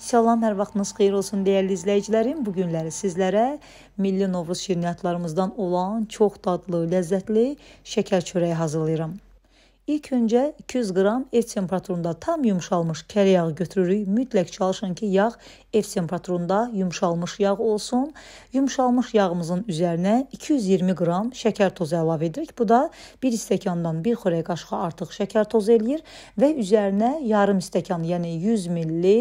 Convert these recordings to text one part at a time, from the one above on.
Salam, hər vaxtınız xeyir olsun dəyərli izləyicilərim. Bu günləri sizlərə milli Novruz şirniyyatlarımızdan olan çox dadlı, ləzzətli şəkər çörəyi hazırlayıram. İlk öncə 200 qram ev temperaturunda tam yumşalmış kərə yağı götürürük. Mütləq çalışın ki, yağ ev temperaturunda yumşalmış yağ olsun. Yumşalmış yağımızın üzərinə 220 qram şəkər tozu əlavə edirik. Bu da 1 stəkandan 1 xörək qaşığı artıq şəkər tozu eləyir və üzərinə yarım stəkan, yəni 100 ml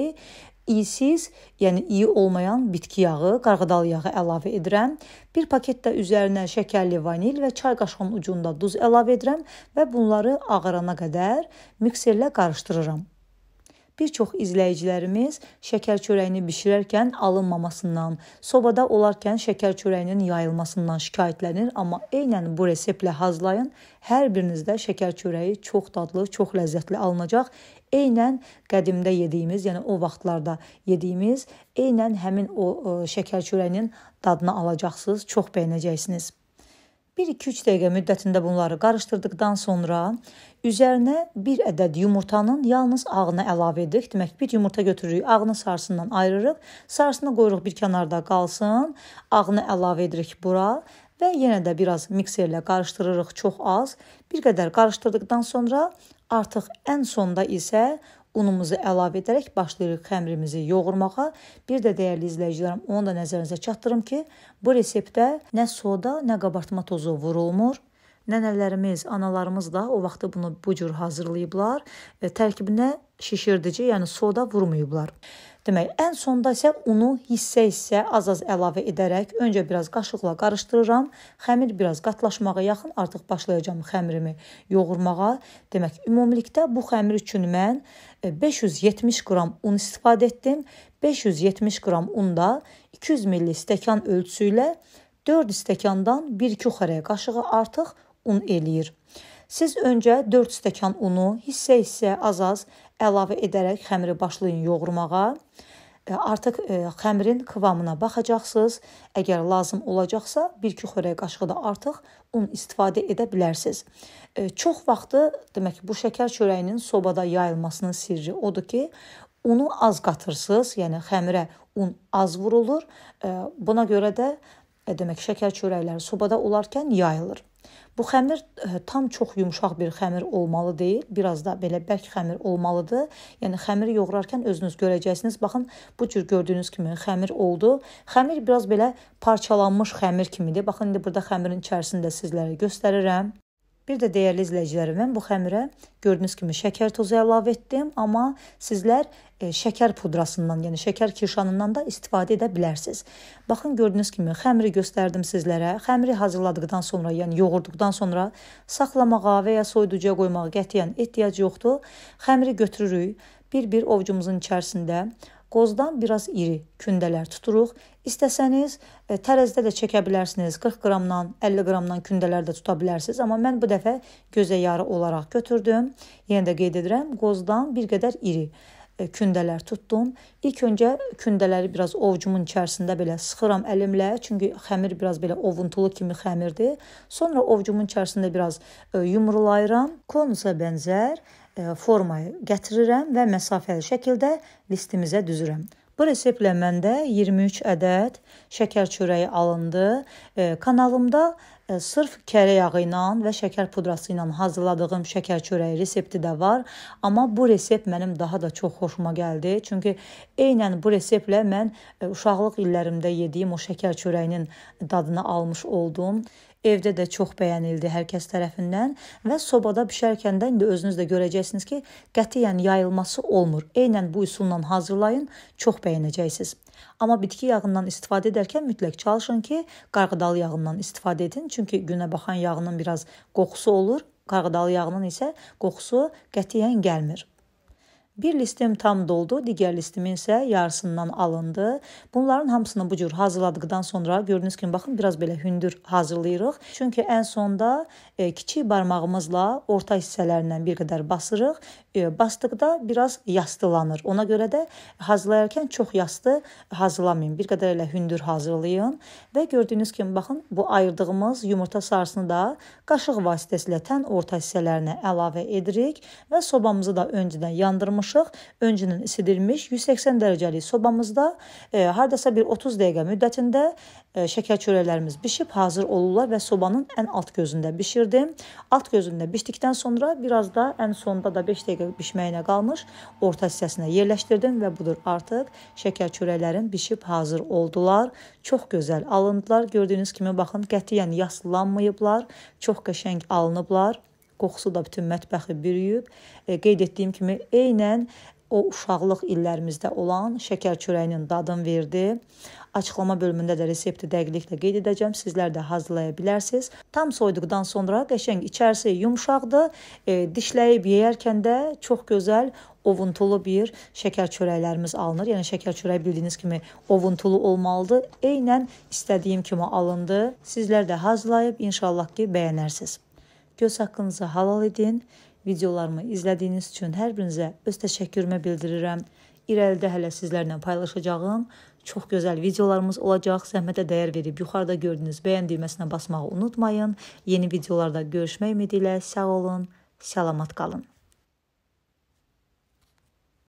İyisiz, yəni iyi olmayan bitki yağı, qarğıdal yağı əlavə edirəm. Bir paket də üzərinə şəkərli vanil və çay qaşığının ucunda duz əlavə edirəm və bunları ağarana qədər mikserlə qarışdırıram. Bir çox izləyicilərimiz şəkər çörəyini bişirərkən alınmamasından, sobada olarkən şəkər çörəyinin yayılmasından şikayətlənir, amma eynən bu reseptlə hazırlayın. Hər birinizdə şəkər çörəyi çox dadlı, çox ləzzətli alınacaq eynən qədimdə yediyimiz, yəni o vaxtlarda yediyimiz, eynən həmin o şəkər çörəyinin dadını alacaqsınız, çox bəyənəcəksiniz. 1-2-3 dəqiqə müddətində bunları qarışdırdıqdan sonra üzərinə bir ədəd yumurtanın yalnız ağını əlavə edirik. Demək, bir yumurta götürürük, ağını sarısından ayırırıq, sarısını qoyuruq bir kənarda qalsın, ağını əlavə edirik bura və yenə də biraz mikserlə qarışdırırıq çox az. Bir qədər qarışdırdıqdan sonra Artıq ən sonda isə unumuzu əlavə edərək başlayırıq xəmirimizi yoğurmağa. Bir də dəyərli izləyicilərim, onu da nəzərinizə çatdırım ki, bu reseptə nə soda, nə qabartma tozu vurulmur. Nənələrimiz, analarımız da o vaxtı bunu bu cür hazırlayıblar. E, tərkibinə şişirdici, yəni soda vurmayıblar. Demək, ən sonda isə unu hissə-hissə az-az əlavə edərək öncə biraz qaşıqla qarışdırıram. Xəmir biraz qatlaşmağa yaxın artıq başlayacağam xəmirimi yoğurmağa. Demək, ümumilikdə bu xəmir üçün mən 570 e, qram un istifadə etdim. 570 qram unda 200 ml stəkan ölçüsü ilə 4 stəkandan 1-2 xörək qaşığı artıq un eləyir. Siz öncə 4 stəkan unu hissə-hissə az-az əlavə edərək xəmiri başlayın yoğurmağa. E, artıq e, xəmirin kıvamına baxacaqsınız. Əgər lazım olacaqsa, 1-2 xörək qaşığı da artıq un istifadə edə bilərsiniz. E, çox vaxtı, demək ki, bu şəkər çörəyinin sobada yayılmasının sirri odur ki, unu az qatırsınız, yəni xəmirə un az vurulur. Buna görə də demək şəkər çörəkləri sobada olarkən yayılır. Bu xəmir e, tam çox yumşaq bir xəmir olmalı deyil, biraz da belə bərk xəmir olmalıdır. Yəni xəmiri yoğrarkən özünüz görəcəksiniz. Baxın, bu cür gördüyünüz kimi xəmir oldu. Xəmir biraz belə parçalanmış xəmir kimidir. Baxın indi burada xəmirin içərisində sizlərə göstərirəm. Bir də dəyərli izləyicilərim, mən bu xəmirə gördüyünüz kimi şəkər tozu əlavə etdim, amma sizlər e, şəkər pudrasından, yəni şəkər kirşanından da istifadə edə bilərsiniz. Baxın gördüyünüz kimi xəmiri göstərdim sizlərə. Xəmiri hazırladıqdan sonra, yəni yoğurduqdan sonra saxlamağa və ya soyuducuya qoymağa qətiyyən ehtiyac yoxdur. Xəmiri götürürük, bir-bir ovcumuzun içərisində Qozdan biraz iri kündələr tuturuq. İstəsəniz e, tərəzidə də çəkə bilərsiniz. 40 qramdan, 50 qramdan kündələr də tuta bilərsiniz, amma mən bu dəfə gözə yarı olaraq götürdüm. Yenə də qeyd edirəm, qozdan bir qədər iri e, kündələr tutdum. İlk öncə kündələri biraz ovcumun içərisində belə sıxıram əlimlə, çünki xəmir biraz belə ovuntulu kimi xəmirdir. Sonra ovcumun içərisində biraz e, yumrulayıram. Konusa bənzər E, formayı gətirirəm və məsafəli şəkildə listimizə düzürəm. Bu reseptlə məndə 23 ədəd şəkər çörəyi alındı. E, kanalımda sırf kərə yağı ilə və şəkər pudrası ilə hazırladığım şəkər çörəyi resepti də var, amma bu resept mənim daha da çox xoşuma gəldi. Çünki eynən bu reseptlə mən uşaqlıq illərimdə yediyim o şəkər çörəyinin dadını almış oldum. Evdə də çox bəyənildi hər kəs tərəfindən və sobada bişərkən də indi özünüz də görəcəksiniz ki, qətiyyən yayılması olmur. Eynən bu üsulla hazırlayın, çox bəyənəcəksiniz. Amma bitki yağından istifadə edərkən mütləq çalışın ki, qarğıdalı yağından istifadə edin, çünki günə baxan yağının biraz qoxusu olur, qarğıdalı yağının isə qoxusu qətiyyən gəlmir. Bir listim tam doldu, digər listimin isə yarısından alındı. Bunların hamısını bu cür hazırladıkdan sonra gördüyünüz kimi baxın biraz belə hündür hazırlayırıq. Çünki ən sonda e, kiçik barmağımızla orta hissələrindən bir qədər basırıq. E, basdıqda biraz yastılanır. Ona görə də hazırlayarkən çox yastı hazırlamayın. Bir qədər elə hündür hazırlayın və gördüyünüz kimi baxın bu ayırdığımız yumurta sarısını da qaşıq vasitəsilə tən orta hissələrinə əlavə edirik və sobamızı da öncədən yandırmışıq hazırlamışıq. Öncünün isidilmiş 180 dərəcəlik sobamızda e, hardasa bir 30 dəqiqə müddətində e, şəkər çörəklərimiz bişib hazır olurlar və sobanın ən alt gözündə bişirdim. Alt gözündə bişdikdən sonra biraz da ən sonda da 5 dəqiqə bişməyinə qalmış orta hissəsinə yerləşdirdim və budur artıq şəkər çörəklərim bişib hazır oldular. Çox gözəl alındılar. Gördüyünüz kimi baxın qətiyyən yaslanmayıblar. Çox qəşəng alınıblar qoxusu da bütün mətbəxi bürüyüb. E, qeyd etdiyim kimi eynən o uşaqlıq illərimizdə olan şəkər çörəyinin dadını verdi. Açıqlama bölümündə də resepti dəqiqliklə qeyd edəcəm. Sizlər də hazırlaya bilərsiniz. Tam soyduqdan sonra qəşəng içərisi yumşaqdır. E, dişləyib yeyərkən də çox gözəl ovuntulu bir şəkər çörəklərimiz alınır. Yəni şəkər çörəyi bildiyiniz kimi ovuntulu olmalıdır. Eynən istədiyim kimi alındı. Sizlər də hazırlayıb inşallah ki bəyənərsiniz. Göz haqqınızı halal edin. Videolarımı izlədiyiniz üçün hər birinizə öz təşəkkürümü bildirirəm. İrəlidə hələ sizlərlə paylaşacağım çox gözəl videolarımız olacaq. Zəhmətə dəyər verib yuxarıda gördüyünüz bəyən düyməsinə basmağı unutmayın. Yeni videolarda görüşmək ümidi ilə sağ olun, salamat qalın.